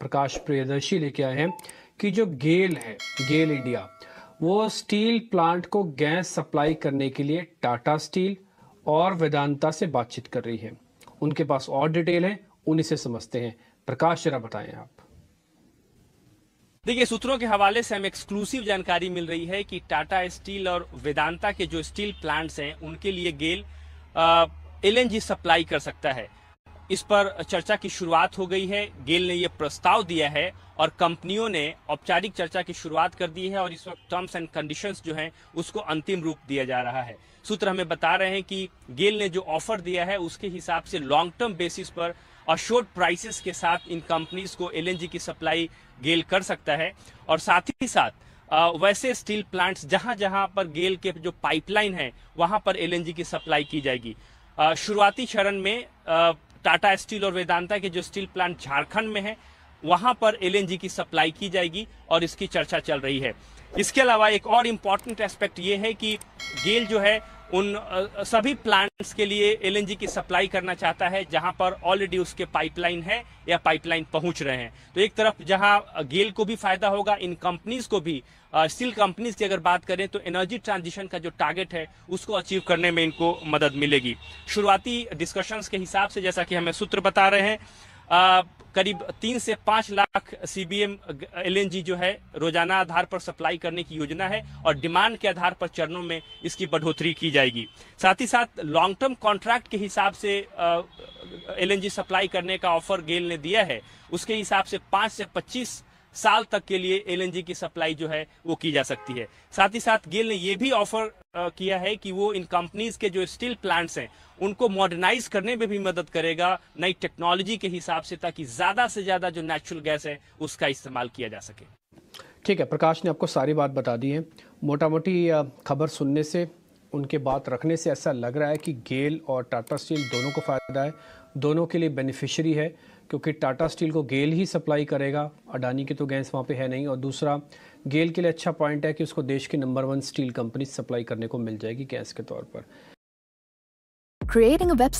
प्रकाश प्रियदर्शी लेके आए हैं कि जो गेल है गेल इंडिया वो स्टील प्लांट को गैस सप्लाई करने के लिए टाटा स्टील और वेदांता से बातचीत कर रही है उनके पास और डिटेल है उन्हीं से समझते हैं प्रकाश जरा बताएं आप देखिए सूत्रों के हवाले से हमें एक्सक्लूसिव जानकारी मिल रही है कि टाटा स्टील और वेदांता के जो स्टील प्लांट्स हैं उनके लिए गेल एलएनजी सप्लाई कर सकता है इस पर चर्चा की शुरुआत हो गई है गेल ने यह प्रस्ताव दिया है और कंपनियों ने औपचारिक चर्चा की शुरुआत कर दी है और इस वक्त टर्म्स एंड कंडीशंस जो हैं उसको अंतिम रूप दिया जा रहा है सूत्र हमें बता रहे हैं कि गेल ने जो ऑफर दिया है उसके हिसाब से लॉन्ग टर्म बेसिस पर और शोर्ट प्राइसेस के साथ इन कंपनीज को एल की सप्लाई गेल कर सकता है और साथ ही साथ वैसे स्टील प्लांट्स जहां जहां पर गेल के जो पाइपलाइन है वहां पर एल की सप्लाई की जाएगी शुरुआती चरण में टाटा स्टील और वेदांता के जो स्टील प्लांट झारखंड में है वहां पर एलएनजी की सप्लाई की जाएगी और इसकी चर्चा चल रही है इसके अलावा एक और इम्पॉर्टेंट एस्पेक्ट ये है कि गेल जो है उन सभी प्लांट्स के लिए एलएनजी की सप्लाई करना चाहता है जहां पर ऑलरेडी उसके पाइपलाइन है या पाइपलाइन पहुंच रहे हैं तो एक तरफ जहां गेल को भी फायदा होगा इन कंपनीज को भी स्टील कंपनीज की अगर बात करें तो एनर्जी ट्रांजिशन का जो टारगेट है उसको अचीव करने में इनको मदद मिलेगी शुरुआती डिस्कशंस के हिसाब से जैसा कि हमें सूत्र बता रहे हैं करीब तीन से पांच लाख सीबीएम एलएनजी जो है रोजाना आधार पर सप्लाई करने की योजना है और डिमांड के आधार पर चरणों में इसकी बढ़ोतरी की जाएगी साथ ही साथ लॉन्ग टर्म कॉन्ट्रैक्ट के हिसाब से एलएनजी सप्लाई करने का ऑफर गेल ने दिया है उसके हिसाब से पांच से पच्चीस साल तक के लिए एलएनजी की सप्लाई जो है वो की जा सकती है साथ ही साथ गेल ने ये भी ऑफर किया है कि वो इन कंपनीज के जो स्टील प्लांट्स हैं उनको मॉडर्नाइज करने में भी मदद करेगा नई टेक्नोलॉजी के हिसाब से ताकि ज्यादा से ज्यादा जो नेचुरल गैस है उसका इस्तेमाल किया जा सके ठीक है प्रकाश ने आपको सारी बात बता दी है मोटा मोटी खबर सुनने से उनके बात रखने से ऐसा लग रहा है कि गेल और टाटा स्टील दोनों को फ़ायदा है दोनों के लिए बेनिफिशरी है क्योंकि टाटा स्टील को गेल ही सप्लाई करेगा अडानी की तो गैस वहाँ पे है नहीं और दूसरा गेल के लिए अच्छा पॉइंट है कि उसको देश की number one steel company supply करने को मिल जाएगी गैस के तौर पर क्रिएटिंग